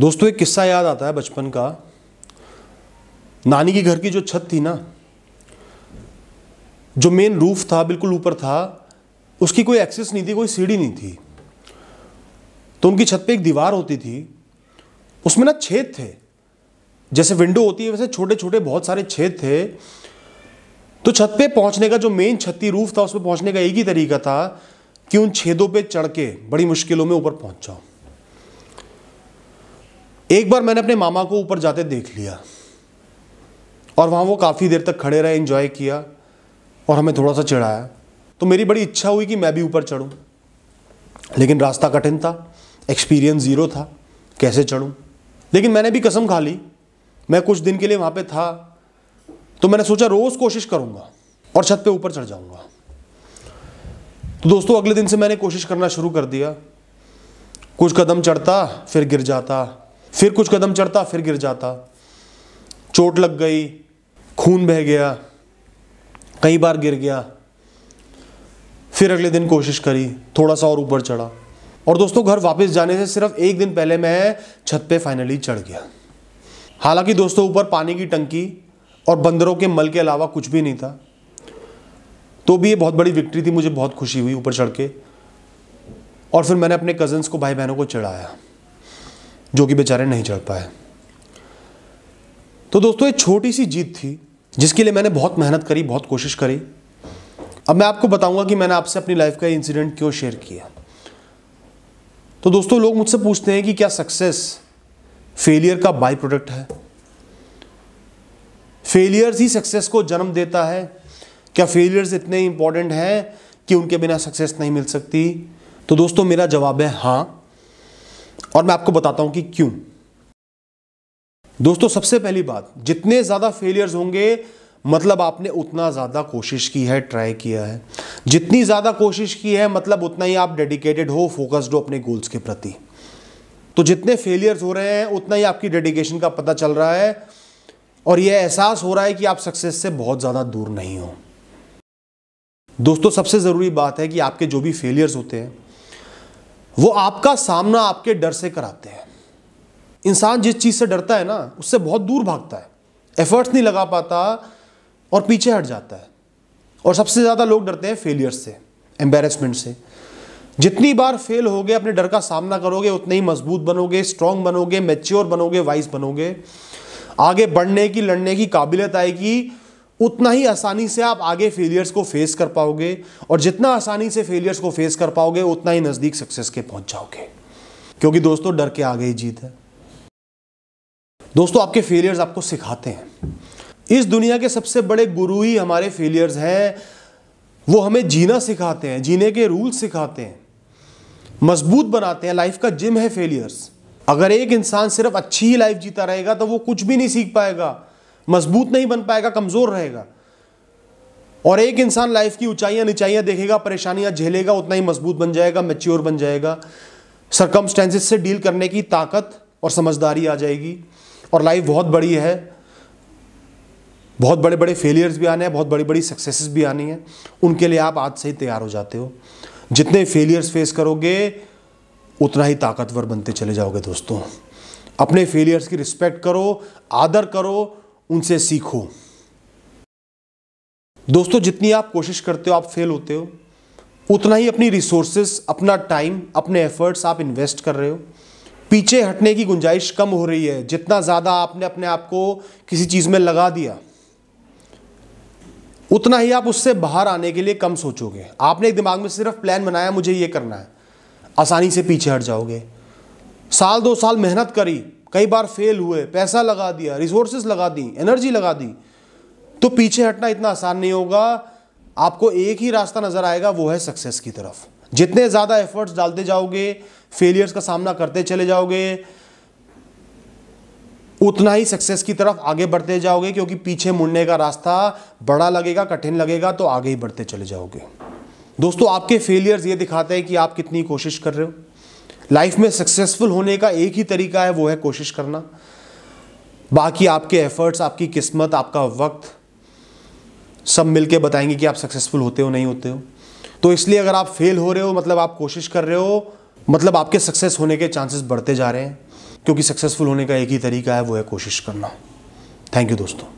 दोस्तों एक किस्सा याद आता है बचपन का नानी के घर की जो छत थी ना जो मेन रूफ था बिल्कुल ऊपर था उसकी कोई एक्सेस नहीं थी कोई सीढ़ी नहीं थी तो उनकी छत पे एक दीवार होती थी उसमें ना छेद थे जैसे विंडो होती है वैसे छोटे छोटे बहुत सारे छेद थे तो छत पे पहुंचने का जो मेन छत्ती रूफ था उस पर पहुंचने का एक ही तरीका था कि उन छेदों पे चढ़ के बड़ी मुश्किलों में ऊपर पहुंच जाओ एक बार मैंने अपने मामा को ऊपर जाते देख लिया और वहाँ वो काफ़ी देर तक खड़े रहे इन्जॉय किया और हमें थोड़ा सा चढ़ाया तो मेरी बड़ी इच्छा हुई कि मैं भी ऊपर चढ़ूँ लेकिन रास्ता कठिन था एक्सपीरियंस ज़ीरो था कैसे चढ़ूँ लेकिन मैंने भी कसम खा ली मैं कुछ दिन के लिए वहाँ पे था तो मैंने सोचा रोज़ कोशिश करूँगा और छत पे ऊपर चढ़ जाऊँगा तो दोस्तों अगले दिन से मैंने कोशिश करना शुरू कर दिया कुछ कदम चढ़ता फिर गिर जाता फिर कुछ कदम चढ़ता फिर गिर जाता चोट लग गई खून बह गया कई बार गिर गया फिर अगले दिन कोशिश करी थोड़ा सा और ऊपर चढ़ा और दोस्तों घर वापस जाने से सिर्फ एक दिन पहले मैं छत पे फाइनली चढ़ गया हालांकि दोस्तों ऊपर पानी की टंकी और बंदरों के मल के अलावा कुछ भी नहीं था तो भी ये बहुत बड़ी विक्ट्री थी मुझे बहुत खुशी हुई ऊपर चढ़ के और फिर मैंने अपने कज़न्स को भाई बहनों को चढ़ाया जो कि बेचारे नहीं चढ़ पाए तो दोस्तों एक छोटी सी जीत थी जिसके लिए मैंने बहुत मेहनत करी बहुत कोशिश करी अब मैं आपको बताऊंगा कि मैंने आपसे अपनी लाइफ का इंसिडेंट क्यों शेयर किया तो दोस्तों लोग मुझसे पूछते हैं कि क्या सक्सेस फेलियर का बाई प्रोडक्ट है फेलियर्स ही सक्सेस को जन्म देता है क्या फेलियर्स इतने इंपॉर्टेंट हैं कि उनके बिना सक्सेस नहीं मिल सकती तो दोस्तों मेरा जवाब है हाँ और मैं आपको बताता हूं कि क्यों दोस्तों सबसे पहली बात जितने ज़्यादा फेलियर्स होंगे मतलब आपने उतना ज़्यादा कोशिश की है ट्राई किया है जितनी ज़्यादा कोशिश की है मतलब उतना ही आप डेडिकेटेड हो फोकस्ड हो अपने गोल्स के प्रति तो जितने फेलियर्स हो रहे हैं उतना ही आपकी डेडिकेशन का पता चल रहा है और यह एहसास हो रहा है कि आप सक्सेस से बहुत ज़्यादा दूर नहीं हो दोस्तों सबसे ज़रूरी बात है कि आपके जो भी फेलियर्स होते हैं वो आपका सामना आपके डर से कराते हैं इंसान जिस चीज़ से डरता है ना उससे बहुत दूर भागता है एफर्ट्स नहीं लगा पाता और पीछे हट जाता है और सबसे ज़्यादा लोग डरते हैं फेलियर से एम्बेरसमेंट से जितनी बार फेल हो गए अपने डर का सामना करोगे उतने ही मजबूत बनोगे स्ट्रांग बनोगे मेच्योर बनोगे वाइस बनोगे आगे बढ़ने की लड़ने की काबिलियत आएगी उतना ही आसानी से आप आगे फेलियर्स को फेस कर पाओगे और जितना आसानी से फेलियर्स को फेस कर पाओगे उतना ही नज़दीक सक्सेस के पहुंच जाओगे क्योंकि दोस्तों डर के आगे ही जीत है दोस्तों आपके फेलियर्स आपको सिखाते हैं इस दुनिया के सबसे बड़े गुरु ही हमारे फेलियर्स हैं वो हमें जीना सिखाते हैं जीने के रूल सिखाते हैं मजबूत बनाते हैं लाइफ का जिम है फेलियर्स अगर एक इंसान सिर्फ अच्छी ही लाइफ जीता रहेगा तो वो कुछ भी नहीं सीख पाएगा मजबूत नहीं बन पाएगा कमज़ोर रहेगा और एक इंसान लाइफ की ऊंचाइयां निचाइयां देखेगा परेशानियां झेलेगा उतना ही मजबूत बन जाएगा मेच्योर बन जाएगा सरकमस्टेंसेस से डील करने की ताकत और समझदारी आ जाएगी और लाइफ बहुत बड़ी है बहुत बड़े बड़े फेलियर्स भी आने हैं बहुत बड़ी बड़ी सक्सेसेस भी आनी है उनके लिए आप आज से ही तैयार हो जाते हो जितने फेलियर्स फेस करोगे उतना ही ताकतवर बनते चले जाओगे दोस्तों अपने फेलियर्स की रिस्पेक्ट करो आदर करो उनसे सीखो दोस्तों जितनी आप कोशिश करते हो आप फेल होते हो उतना ही अपनी रिसोर्सेस अपना टाइम अपने एफर्ट्स आप इन्वेस्ट कर रहे हो पीछे हटने की गुंजाइश कम हो रही है जितना ज़्यादा आपने अपने आप को किसी चीज़ में लगा दिया उतना ही आप उससे बाहर आने के लिए कम सोचोगे आपने एक दिमाग में सिर्फ प्लान बनाया मुझे ये करना है आसानी से पीछे हट जाओगे साल दो साल मेहनत करी कई बार फेल हुए पैसा लगा दिया रिसोर्सेज लगा दी एनर्जी लगा दी तो पीछे हटना इतना आसान नहीं होगा आपको एक ही रास्ता नजर आएगा वो है सक्सेस की तरफ जितने ज़्यादा एफर्ट्स डालते जाओगे फेलियर्स का सामना करते चले जाओगे उतना ही सक्सेस की तरफ आगे बढ़ते जाओगे क्योंकि पीछे मुड़ने का रास्ता बड़ा लगेगा कठिन लगेगा तो आगे ही बढ़ते चले जाओगे दोस्तों आपके फेलियर्स ये दिखाते हैं कि आप कितनी कोशिश कर रहे हो लाइफ में सक्सेसफुल होने का एक ही तरीका है वो है कोशिश करना बाकी आपके एफर्ट्स आपकी किस्मत आपका वक्त सब मिलके बताएंगे कि आप सक्सेसफुल होते हो नहीं होते हो तो इसलिए अगर आप फेल हो रहे हो मतलब आप कोशिश कर रहे हो मतलब आपके सक्सेस होने के चांसेस बढ़ते जा रहे हैं क्योंकि सक्सेसफुल होने का एक ही तरीका है वो है कोशिश करना थैंक यू दोस्तों